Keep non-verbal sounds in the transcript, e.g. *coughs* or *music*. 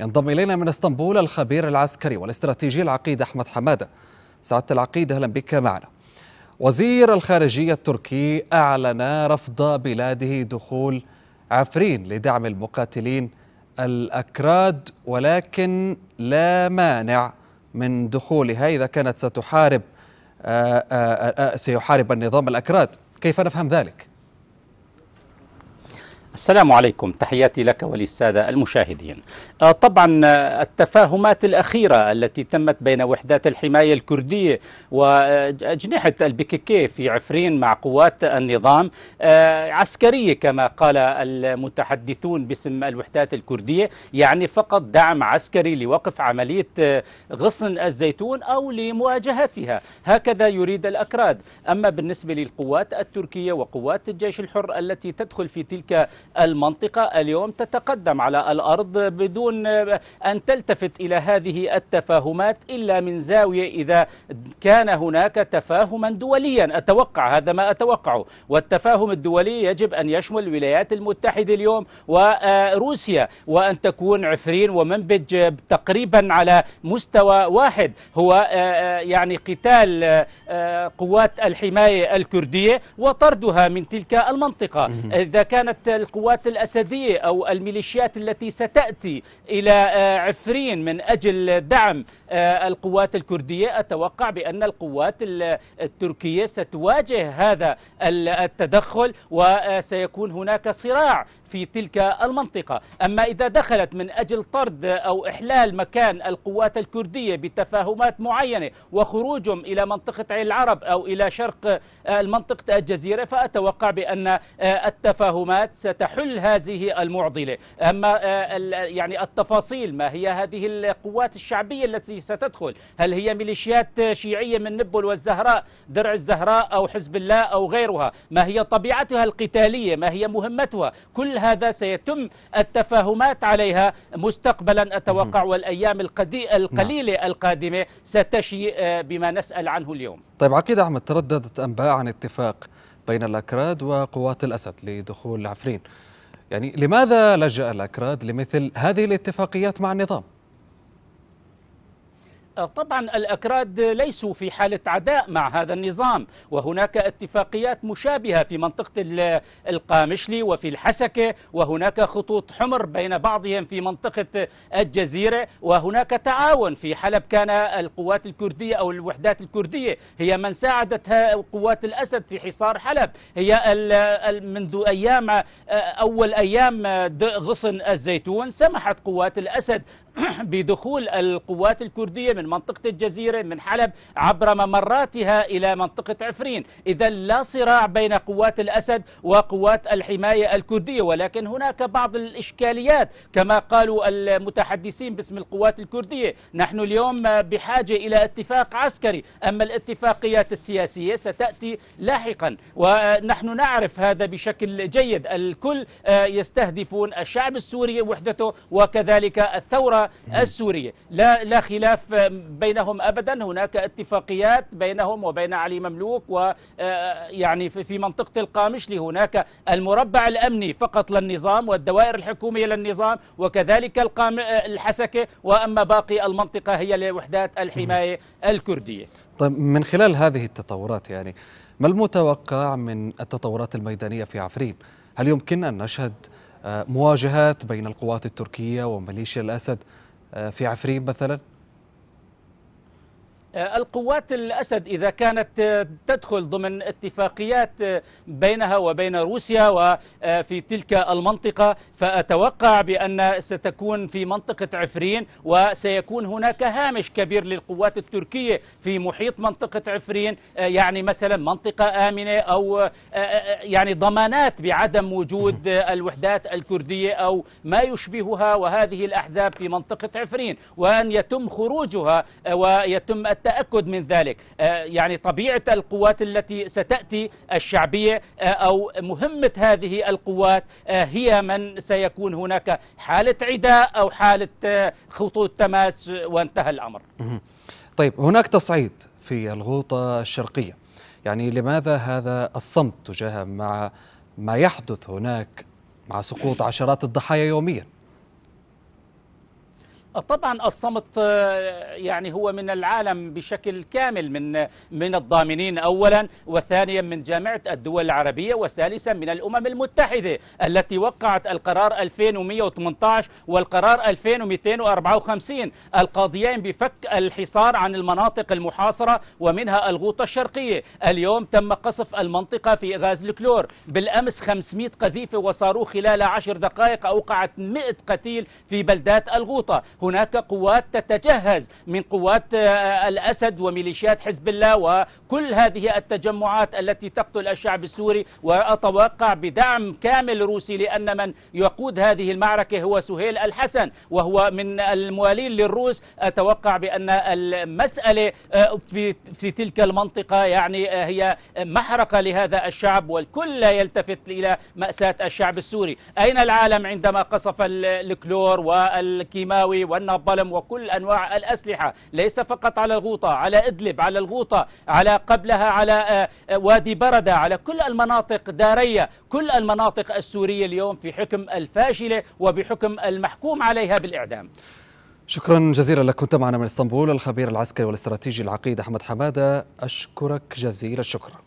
ينضم إلينا من اسطنبول الخبير العسكري والاستراتيجي العقيد أحمد حمادة سعادة العقيد أهلا بك معنا وزير الخارجية التركي أعلن رفض بلاده دخول عفرين لدعم المقاتلين الأكراد ولكن لا مانع من دخولها إذا كانت ستحارب آآ آه، آآ آه، آه، سيحارب النظام الأكراد كيف نفهم ذلك؟ السلام عليكم تحياتي لك وللسادة المشاهدين آه، طبعا آه، التفاهمات الأخيرة التي تمت بين وحدات الحماية الكردية وأجنحة البككي في عفرين مع قوات النظام آه، عسكرية كما قال المتحدثون باسم الوحدات الكردية يعني فقط دعم عسكري لوقف عملية غصن الزيتون أو لمواجهتها هكذا يريد الأكراد أما بالنسبة للقوات التركية وقوات الجيش الحر التي تدخل في تلك المنطقة اليوم تتقدم على الأرض بدون أن تلتفت إلى هذه التفاهمات إلا من زاوية إذا كان هناك تفاهما دوليا أتوقع هذا ما أتوقعه والتفاهم الدولي يجب أن يشمل الولايات المتحدة اليوم وروسيا وأن تكون عفرين ومنبج تقريبا على مستوى واحد هو آه، آه، يعني قتال آه، قوات الحماية الكردية وطردها من تلك المنطقة إذا كانت القوات القوات الأسدية أو الميليشيات التي ستأتي إلى آه، عفرين من أجل دعم آه، القوات الكردية أتوقع بأن القوات التركية ستواجه هذا التدخل وسيكون هناك صراع في تلك المنطقة أما إذا دخلت من أجل طرد أو إحلال مكان القوات الكردية بتفاهمات معينة وخروجهم إلى منطقة عين العرب أو إلى شرق آه، منطقة الجزيرة فأتوقع بأن التفاهمات ست ستحل هذه المعضله اما آه، يعني التفاصيل ما هي هذه القوات الشعبيه التي ستدخل هل هي ميليشيات شيعيه من نبل والزهراء درع الزهراء او حزب الله او غيرها ما هي طبيعتها القتاليه ما هي مهمتها كل هذا سيتم التفاهمات عليها مستقبلا اتوقع والايام نعم. القليله القادمه ستشي آه، بما نسال عنه اليوم طيب عقيد احمد ترددت انباء عن اتفاق بين الأكراد وقوات الأسد لدخول عفرين يعني لماذا لجأ الأكراد لمثل هذه الاتفاقيات مع النظام؟ طبعا الأكراد ليسوا في حالة عداء مع هذا النظام وهناك اتفاقيات مشابهة في منطقة القامشلي وفي الحسكة وهناك خطوط حمر بين بعضهم في منطقة الجزيرة وهناك تعاون في حلب كان القوات الكردية أو الوحدات الكردية هي من ساعدت قوات الأسد في حصار حلب هي منذ أيام أول أيام غصن الزيتون سمحت قوات الأسد *coughs* بدخول القوات الكردية من من منطقة الجزيرة من حلب عبر ممراتها إلى منطقة عفرين إذا لا صراع بين قوات الأسد وقوات الحماية الكردية ولكن هناك بعض الإشكاليات كما قالوا المتحدثين باسم القوات الكردية نحن اليوم بحاجة إلى اتفاق عسكري أما الاتفاقيات السياسية ستأتي لاحقا ونحن نعرف هذا بشكل جيد الكل آه، يستهدفون الشعب السوري وحدته وكذلك الثورة السورية لا, لا خلاف بينهم ابدا هناك اتفاقيات بينهم وبين علي مملوك ويعني آه، آه، في منطقه القامشلي هناك المربع الامني فقط للنظام والدوائر الحكوميه للنظام وكذلك القام آه، الحسكه واما باقي المنطقه هي لوحدات الحمايه الكرديه طيب من خلال هذه التطورات يعني ما المتوقع من التطورات الميدانيه في عفرين هل يمكن ان نشهد مواجهات بين القوات التركيه وميليشيا الاسد في عفرين مثلا آه، القوات الأسد إذا كانت آه، تدخل ضمن اتفاقيات آه، بينها وبين روسيا وفي تلك المنطقة فأتوقع بأن ستكون في منطقة عفرين وسيكون هناك هامش كبير للقوات التركية في محيط منطقة عفرين يعني مثلا منطقة آمنة أو يعني ضمانات بعدم وجود الوحدات الكردية أو ما يشبهها وهذه الأحزاب في منطقة عفرين وأن يتم خروجها ويتم الت التأكد من ذلك آه، يعني طبيعة القوات التي ستأتي الشعبية آه، أو مهمة هذه القوات آه، هي من سيكون هناك حالة عداء أو حالة خطوط تماس وانتهى الأمر طيب هناك تصعيد في الغوطة الشرقية يعني لماذا هذا الصمت تجاه مع ما يحدث هناك مع سقوط عشرات الضحايا يومياً طبعا الصمت آه، يعني هو من العالم بشكل كامل من من الضامنين اولا وثانيا من جامعه الدول العربيه وثالثا من الامم المتحده التي وقعت القرار 2118 والقرار 2254 القاضيين بفك الحصار عن المناطق المحاصره ومنها الغوطه الشرقيه اليوم تم قصف المنطقه في غاز الكلور بالامس 500 قذيفه وصاروخ خلال 10 دقائق اوقعت 100 قتيل في بلدات الغوطه هناك قوات تتجهز من قوات آه، الأسد وميليشيات حزب الله وكل هذه التجمعات التي تقتل الشعب السوري وأتوقع بدعم كامل روسي لأن من يقود هذه المعركة هو سهيل الحسن وهو من الموالين للروس أتوقع بأن المسألة آه، في, في تلك المنطقة يعني آه، هي محرقة لهذا الشعب والكل لا يلتفت إلى مأساة الشعب السوري أين العالم عندما قصف الكلور والكيماوي والنابالم وكل أنواع الأسلحة ليس فقط على الغوطة على إدلب على الغوطة على قبلها على آه، آه، وادي بردة على كل المناطق دارية كل المناطق السورية اليوم في حكم الفاشلة وبحكم المحكوم عليها بالإعدام شكرا جزيلا لك كنت معنا من اسطنبول الخبير العسكري والاستراتيجي العقيد أحمد حمادة أشكرك جزيل الشكر